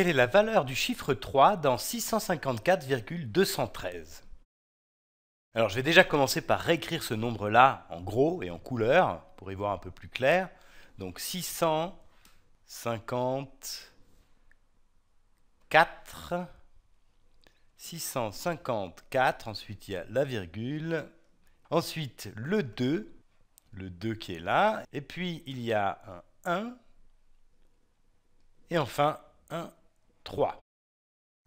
quelle est la valeur du chiffre 3 dans 654,213 Alors je vais déjà commencer par réécrire ce nombre-là en gros et en couleur pour y voir un peu plus clair. Donc 654, 654, ensuite il y a la virgule, ensuite le 2, le 2 qui est là, et puis il y a un 1, et enfin un 3.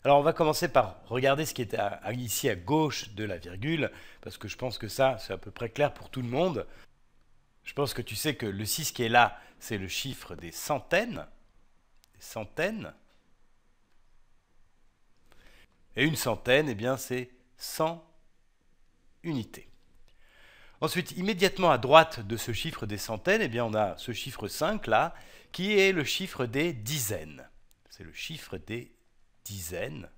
Alors on va commencer par regarder ce qui est ici à gauche de la virgule, parce que je pense que ça, c'est à peu près clair pour tout le monde. Je pense que tu sais que le 6 qui est là, c'est le chiffre des centaines. centaines. Et une centaine, eh bien c'est 100 unités. Ensuite, immédiatement à droite de ce chiffre des centaines, eh bien on a ce chiffre 5 là, qui est le chiffre des dizaines c'est le chiffre des dizaines.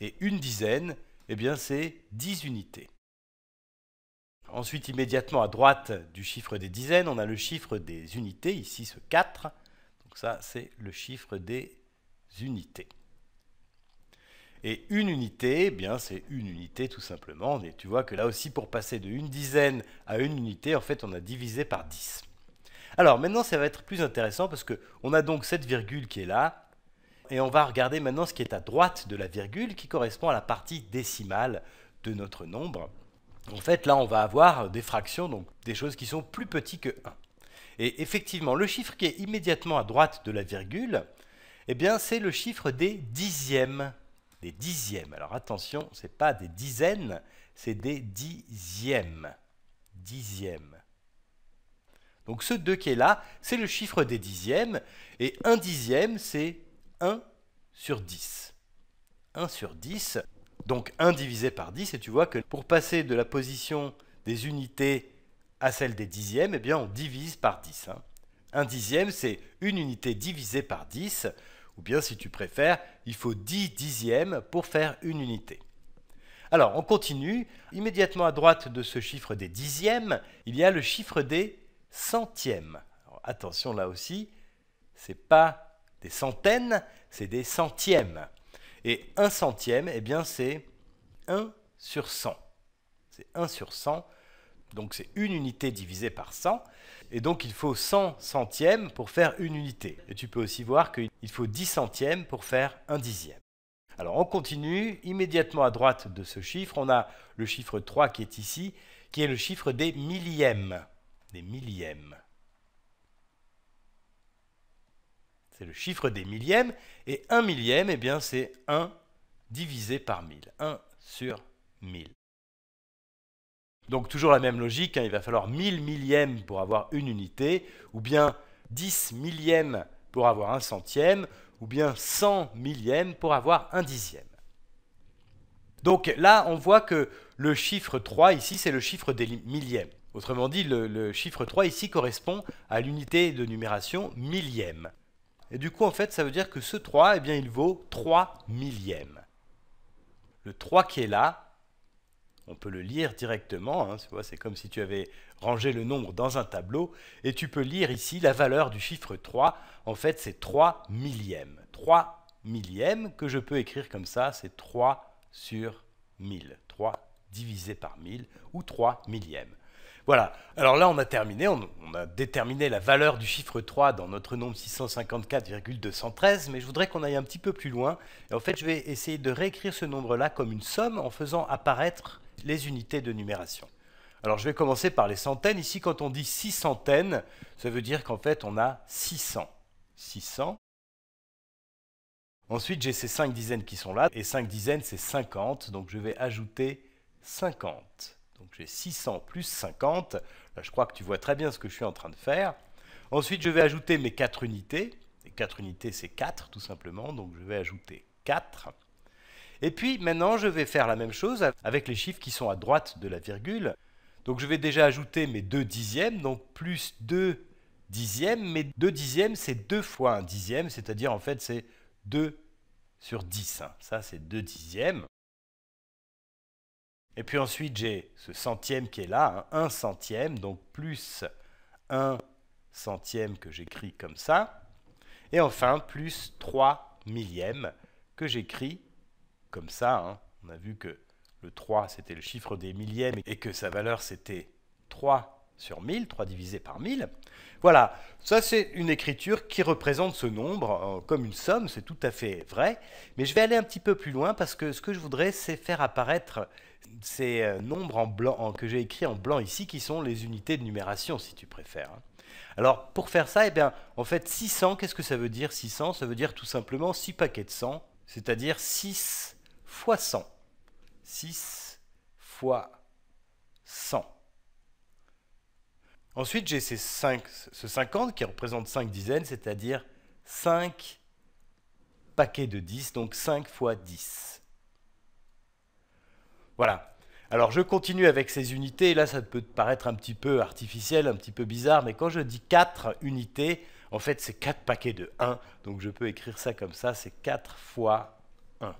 Et une dizaine, eh bien c'est 10 unités. Ensuite, immédiatement à droite du chiffre des dizaines, on a le chiffre des unités, ici ce 4. Donc ça, c'est le chiffre des unités. Et une unité, eh bien c'est une unité tout simplement. Et tu vois que là aussi, pour passer de une dizaine à une unité, en fait, on a divisé par 10. Alors maintenant, ça va être plus intéressant parce qu'on a donc cette virgule qui est là. Et on va regarder maintenant ce qui est à droite de la virgule qui correspond à la partie décimale de notre nombre. En fait, là, on va avoir des fractions, donc des choses qui sont plus petites que 1. Et effectivement, le chiffre qui est immédiatement à droite de la virgule, eh bien, c'est le chiffre des dixièmes. Des dixièmes. Alors attention, ce n'est pas des dizaines, c'est des dixièmes. Dixièmes. Donc ce 2 qui est là, c'est le chiffre des dixièmes, et 1 dixième, c'est 1 sur 10. 1 sur 10, donc 1 divisé par 10, et tu vois que pour passer de la position des unités à celle des dixièmes, eh bien on divise par 10. 1 hein. dixième, c'est une unité divisée par 10, ou bien si tu préfères, il faut 10 dixièmes pour faire une unité. Alors, on continue. Immédiatement à droite de ce chiffre des dixièmes, il y a le chiffre des centièmes. attention là aussi, c'est pas des centaines, c'est des centièmes. Et un centième, eh bien c'est 1 sur 100. C'est 1 sur 100, donc c'est une unité divisée par 100. Et donc il faut 100 centièmes pour faire une unité. Et tu peux aussi voir qu'il faut 10 centièmes pour faire un dixième. Alors on continue, immédiatement à droite de ce chiffre, on a le chiffre 3 qui est ici, qui est le chiffre des millièmes des millièmes. C'est le chiffre des millièmes, et un millième, eh bien c'est 1 divisé par 1000, 1 sur 1000. Donc toujours la même logique, hein, il va falloir 1000 millièmes pour avoir une unité, ou bien 10 millièmes pour avoir un centième, ou bien 100 millièmes pour avoir un dixième. Donc là, on voit que le chiffre 3 ici, c'est le chiffre des millièmes. Autrement dit, le, chiffre 3 ici correspond à l'unité de numération millième. Et du coup, en fait, ça veut dire que ce 3, eh bien, il vaut 3 millièmes. Le 3 qui est là, on peut le lire directement. Hein, c'est comme si tu avais rangé le nombre dans un tableau. Et tu peux lire ici la valeur du chiffre 3. En fait, c'est 3 millièmes. 3 millièmes que je peux écrire comme ça, c'est 3 sur 1000. 3 divisé par 1000 ou 3 millièmes. Voilà. Alors là, on a terminé, on, a déterminé la valeur du chiffre 3 dans notre nombre 654,213, mais je voudrais qu'on aille un petit peu plus loin. en fait, je vais essayer de réécrire ce nombre-là comme une somme en faisant apparaître les unités de numération. Alors je vais commencer par les centaines. Ici, quand on dit 6 centaines, ça veut dire qu'en fait, on a 600. 600. Ensuite, j'ai ces 5 dizaines qui sont là, et 5 dizaines, c'est 50, donc je vais ajouter 50. Donc j'ai 600 plus 50. Là, je crois que tu vois très bien ce que je suis en train de faire. Ensuite, je vais ajouter mes 4 unités. Et 4 unités, c'est 4 tout simplement. Donc je vais ajouter 4. Et puis maintenant, je vais faire la même chose avec les chiffres qui sont à droite de la virgule. Donc je vais déjà ajouter mes 2 dixièmes, donc plus 2 dixièmes. Mais 2 dixièmes, c'est 2 fois 1 dixième, c'est-à-dire en fait c'est 2 sur 10. Ça, c'est 2 dixièmes. Et puis ensuite, j'ai ce centième qui est là, hein, un 1 centième, donc plus 1 centième que j'écris comme ça. Et enfin, plus 3 millièmes que j'écris comme ça. Hein. On a vu que le 3, c'était le chiffre des millièmes et que sa valeur, c'était 3 sur 1000, 3 divisé par 1000. Voilà, ça c'est une écriture qui représente ce nombre euh, comme une somme, c'est tout à fait vrai, mais je vais aller un petit peu plus loin parce que ce que je voudrais c'est faire apparaître ces euh, nombres en blanc, que j'ai écrits en blanc ici qui sont les unités de numération si tu préfères. Hein. Alors pour faire ça, eh bien, en fait 600, qu'est-ce que ça veut dire 600 Ça veut dire tout simplement 6 paquets de 100, c'est-à-dire 6 fois 100. 6 fois 100. Ensuite, j'ai ces ce 50 qui représente 5 dizaines, c'est-à-dire 5 paquets de 10, donc 5 fois 10. Voilà. Alors je continue avec ces unités, là ça peut paraître un petit peu artificiel, un petit peu bizarre, mais quand je dis 4 unités, en fait c'est 4 paquets de 1, donc je peux écrire ça comme ça, c'est 4 fois 1.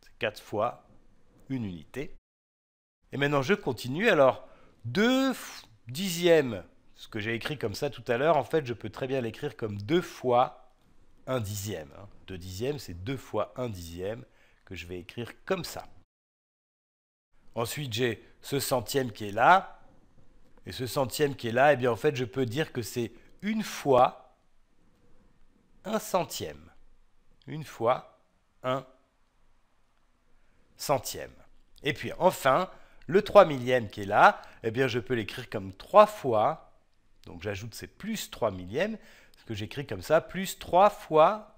C'est 4 fois une unité. Et maintenant je continue, alors 2 dixièmes ce que j'ai écrit comme ça tout à l'heure, en fait, je peux très bien l'écrire comme deux fois un dixième. Hein. Deux dixièmes, c'est deux fois un dixième que je vais écrire comme ça. Ensuite, j'ai ce centième qui est là. Et ce centième qui est là, eh bien, en fait, je peux dire que c'est une fois un centième. Une fois un centième. Et puis, enfin, le trois millième qui est là, eh bien, je peux l'écrire comme trois fois donc j'ajoute ces plus 3 millièmes, ce que j'écris comme ça, plus 3 fois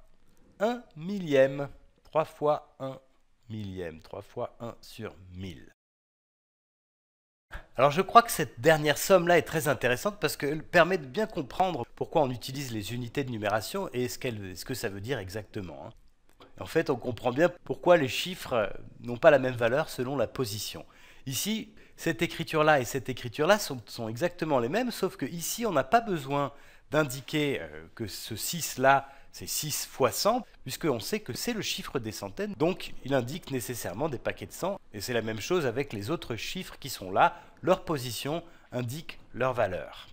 1 millième. 3 fois 1 millième, 3 fois 1 sur 1000. Alors je crois que cette dernière somme-là est très intéressante parce qu'elle permet de bien comprendre pourquoi on utilise les unités de numération et ce, que ça veut dire exactement. Hein. En fait, on comprend bien pourquoi les chiffres n'ont pas la même valeur selon la position. Ici, cette écriture-là et cette écriture-là sont, exactement les mêmes, sauf qu'ici, on n'a pas besoin d'indiquer euh, que ce 6-là, c'est 6 fois 100, puisqu'on sait que c'est le chiffre des centaines, donc il indique nécessairement des paquets de 100. Et c'est la même chose avec les autres chiffres qui sont là, leur position indique leur valeur.